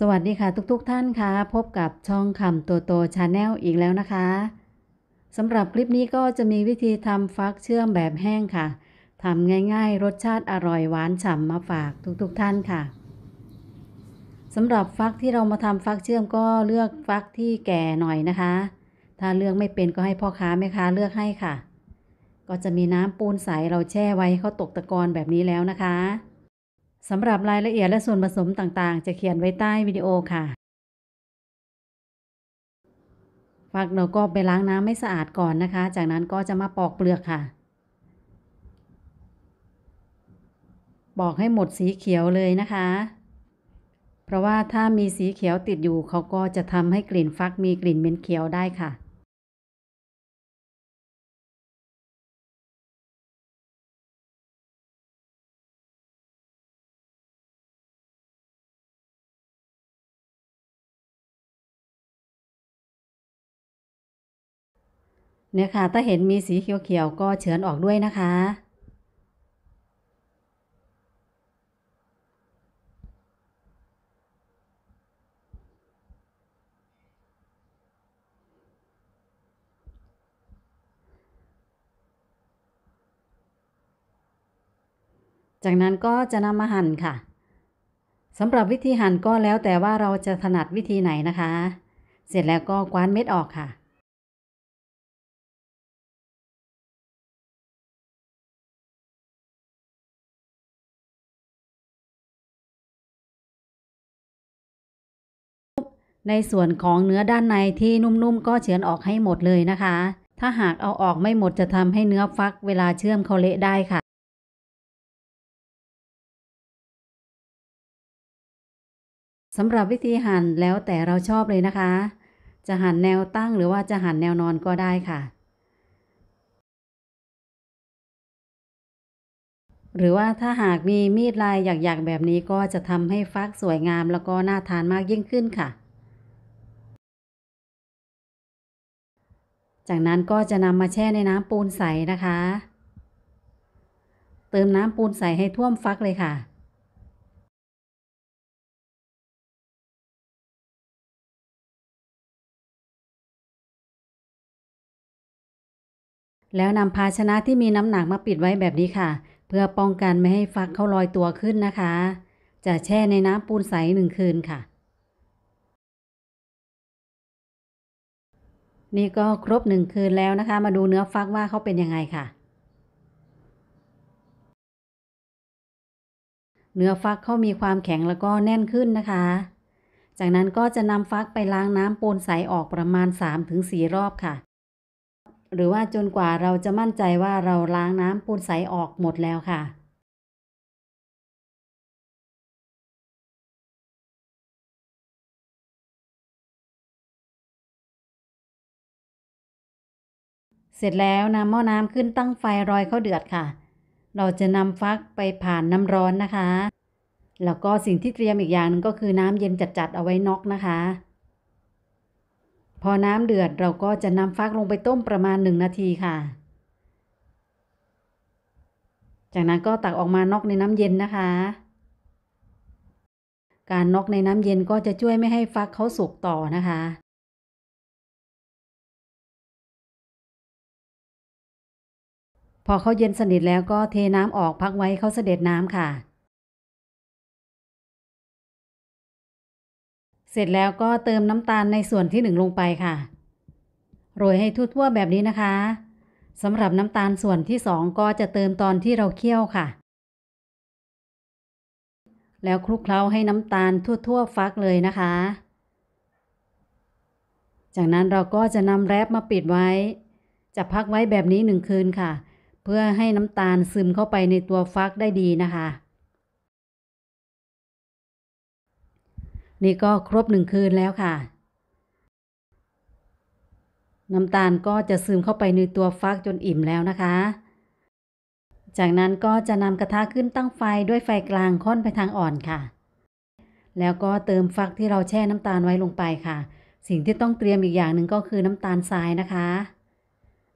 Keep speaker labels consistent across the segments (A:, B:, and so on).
A: สวัสดีค่ะ ทุก ๆทท่านคะ่ะพบกับช่องคำตัวโตชาแนลอีกแล้วนะคะสำหรับคลิปนี้ก็จะมีวิธีทำฟักเชื่อมแบบแห้งค่ะทำง่ายๆ รสชาติอร่อยหวานฉ่ำมาฝากทุก ๆทท่านค่ะสำหรับฟักที่เรามาทำฟักเชื่อมก็เลือกฟักที่แก่หน่อยนะคะ ถ้าเลือกไม่เป็นก็ให้พ่อค้าแม่ค้า เลือกให้ค่ะ ก็จะมีน้ำปูนใสเราแช่ไว้เขาตกตะกอนแบบนี้แล้วนะคะสำหรับรายละเอียดและส่วนผสมต่างๆ จะเขียนไว้ใต้วิดีโอค่ะ ฟักเราก็ไปล้างน้ำไม่สะอาดก่อนนะคะ จากนั้นก็จะมาปอกเปลือกค่ะ ปอกให้หมดสีเขียวเลยนะคะ เพราะว่าถ้ามีสีเขียวติดอยู่เขาก็จะทำให้กลิ่นฟักมีกลิ่นเหม็นเขียวได้ค่ะเนี่ยค่ะถ้าเห็นมีสีเขียวๆก็เฉือนออกด้วยนะคะ จากนั้นก็จะนำมาหั่นค่ะ สำหรับวิธีหั่นก็แล้วแต่ว่าเราจะถนัดวิธีไหนนะคะ เสร็จแล้วก็กว้านเม็ดออกค่ะในส่วนของเนื้อด้านในที่นุ่มๆก็เฉือนออกให้หมดเลยนะคะ ถ้าหากเอาออกไม่หมดจะทำให้เนื้อฟักเวลาเชื่อมเขาเละได้ค่ะสำหรับวิธีหั่นแล้วแต่เราชอบเลยนะคะ จะหั่นแนวตั้งหรือว่าจะหั่นแนวนอนก็ได้ค่ะ หรือว่าถ้าหากมีมีดลายหยักๆแบบนี้ก็จะทำให้ฟักสวยงามแล้วก็น่าทานมากยิ่งขึ้นค่ะจากนั้นก็จะนำมาแช่ในน้ำปูนใสนะคะ เติมน้ำปูนใสให้ท่วมฟักเลยค่ะ แล้วนำภาชนะที่มีน้ำหนักมาปิดไว้แบบนี้ค่ะ เพื่อป้องกันไม่ให้ฟักเข้าลอยตัวขึ้นนะคะ จะแช่ในน้ำปูนใสหนึ่งคืนค่ะนี่ก็ครบหนึ่งคืนแล้วนะคะ มาดูเนื้อฟักว่าเขาเป็นยังไงค่ะ เนื้อฟักเขามีความแข็งแล้วก็แน่นขึ้นนะคะ จากนั้นก็จะนำฟักไปล้างน้ำปนใสออกประมาณ3-4รอบค่ะ หรือว่าจนกว่าเราจะมั่นใจว่าเราล้างน้ำปนใสออกหมดแล้วค่ะเสร็จแล้วนำหม้อน้ำขึ้นตั้งไฟรอยข้าวเดือดค่ะ เราจะนำฟักไปผ่านน้ำร้อนนะคะ แล้วก็สิ่งที่เตรียมอีกอย่างนึงก็คือน้ำเย็นจัดๆเอาไว้นอกนะคะ พอน้ำเดือดเราก็จะนำฟักลงไปต้มประมาณ1นาทีค่ะ จากนั้นก็ตักออกมานอกในน้ำเย็นนะคะ การนอกในน้ำเย็นก็จะช่วยไม่ให้ฟักเขาสุกต่อนะคะพอเขาเย็นสนิทแล้วก็เทน้ำออกพักไว้เขาเสด็จน้ำค่ะ เสร็จแล้วก็เติมน้ำตาลในส่วนที่หนึ่งลงไปค่ะ โรยให้ทั่วๆแบบนี้นะคะสำหรับน้ำตาลส่วนที่สองก็จะเติมตอนที่เราเคี่ยวค่ะ แล้วคลุกเคล้าให้น้ำตาลทั่วๆฟักเลยนะคะ จากนั้นเราก็จะนำแรปมาปิดไว้จะพักไว้แบบนี้หนึ่งคืนค่ะเพื่อให้น้ำตาลซึมเข้าไปในตัวฟักได้ดีนะคะ นี่ก็ครบหนึ่งคืนแล้วค่ะน้ำตาลก็จะซึมเข้าไปในตัวฟักจนอิ่มแล้วนะคะ จากนั้นก็จะนำกระทะขึ้นตั้งไฟด้วยไฟกลางค่อนไปทางอ่อนค่ะ แล้วก็เติมฟักที่เราแช่น้ำตาลไว้ลงไปค่ะ สิ่งที่ต้องเตรียมอีกอย่างหนึ่งก็คือน้ำตาลทรายนะคะ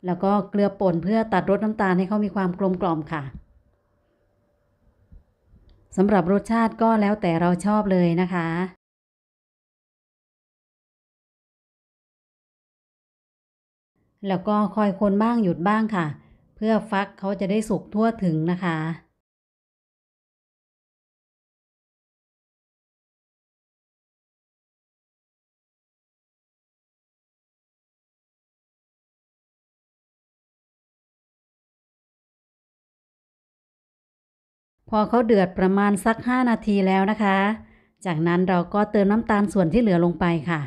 A: แล้วก็เกลือป่นเพื่อตัดรสน้ำตาลให้เขามีความกลมกล่อมค่ะสำหรับรสชาติก็แล้วแต่เรา
B: ชอบเลยนะคะ แล้วก็คอยคนบ้างหยุดบ้างค่ะ เพื่อฟักเขาจะได้สุกทั่วถึงนะคะ
A: พอเขาเดือดประมาณสัก 5 นาทีแล้วนะคะ จากนั้นเราก็เติมน้ำตาลส่วนที่เหลือลงไปค่ะ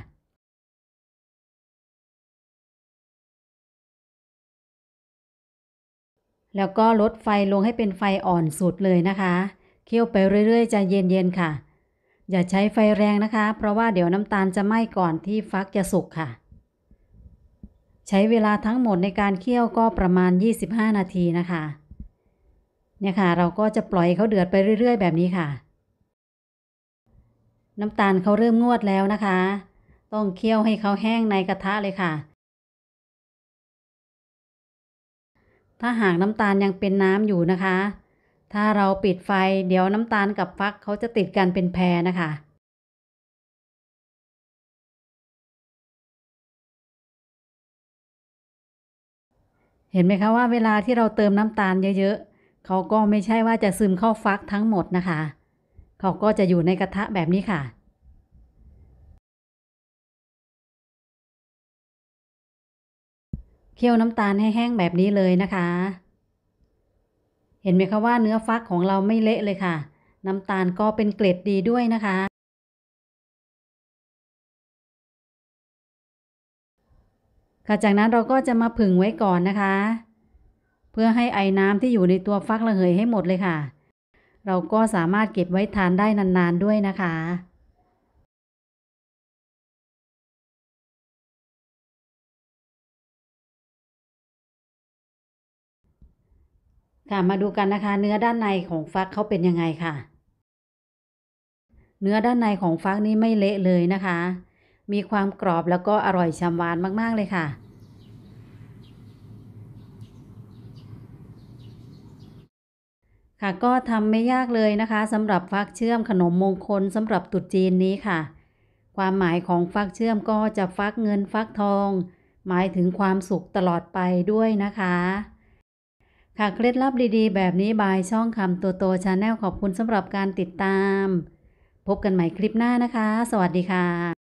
A: แล้วก็ลดไฟลงให้เป็นไฟอ่อนสุดเลยนะคะ เคี่ยวไปเรื่อยๆ จะเย็นๆค่ะ อย่าใช้ไฟแรงนะคะ เพราะว่าเดี๋ยวน้ำตาลจะไหม้ก่อนที่ฟักจะสุกค่ะ ใช้เวลาทั้งหมดในการเคี่ยวก็ประมาณ 25 นาทีนะคะเนี่ยค่ะเราก็จะปล่อยเขาเดือดไปเรื่อยๆ แบบนี้ค่ะ น้ำตาลเขาเริ่มงวดแล้วนะคะ ต้องเคี่ยวให้เขาแห้งในกระทะเลยค่ะ ถ้าหากน้ำตาลยังเป็นน้ำอยู่นะคะ ถ้าเราปิดไฟเดี๋ยวน้ำตาลกับฟักเขาจะติดกันเป็นแพรนะคะ เห็นไหมคะว่าเวลาที่เราเติมน้ำตาลเยอะเขาก็ไม่ใช่ว่าจะซึมเข้าฟักทั้งหมดนะคะ เขาก็จะอยู่ในกระทะแบบนี้ค่ะ เคี่ยวน้ำตาลให้แห้งแบบนี้เลยนะคะ เห็นไหมคะว่าเนื้อฟักของเราไม่เละเลยค่ะ น้ำตาลก็เป็นเกล็ดดีด้วยนะคะะจากนั้นเราก็จะมาผึ่งไว้ก่อนนะคะพื่อให้ไอน้ำที่อยู่ในตัวฟักระเหยให้หมดเลยค่ะ เราก็สามารถเก็บไว้ทานได้นานๆด้วยนะคะ ค่ะมาดูกันนะคะเนื้อด้านในของฟักเขาเป็นยังไงค่ะ เนื้อด้านในของฟักนี้ไม่เละเลยนะคะ มีความกรอบแล้วก็อร่อยชำวานมากๆเลยค่ะค่ะก็ทำไม่ยากเลยนะคะสำหรับฟักเชื่อมขนมมงคลสำหรับตุดจีนนี้ค่ะ ความหมายของฟักเชื่อมก็จะฟักเงินฟักทอง หมายถึงความสุขตลอดไปด้วยนะคะ ค่ะเคล็ดลับดีๆ แบบนี้บายช่องคำตัวโตชาแนลขอบคุณสำหรับการติดตาม พบกันใหม่คลิปหน้านะคะ สวัสดีค่ะ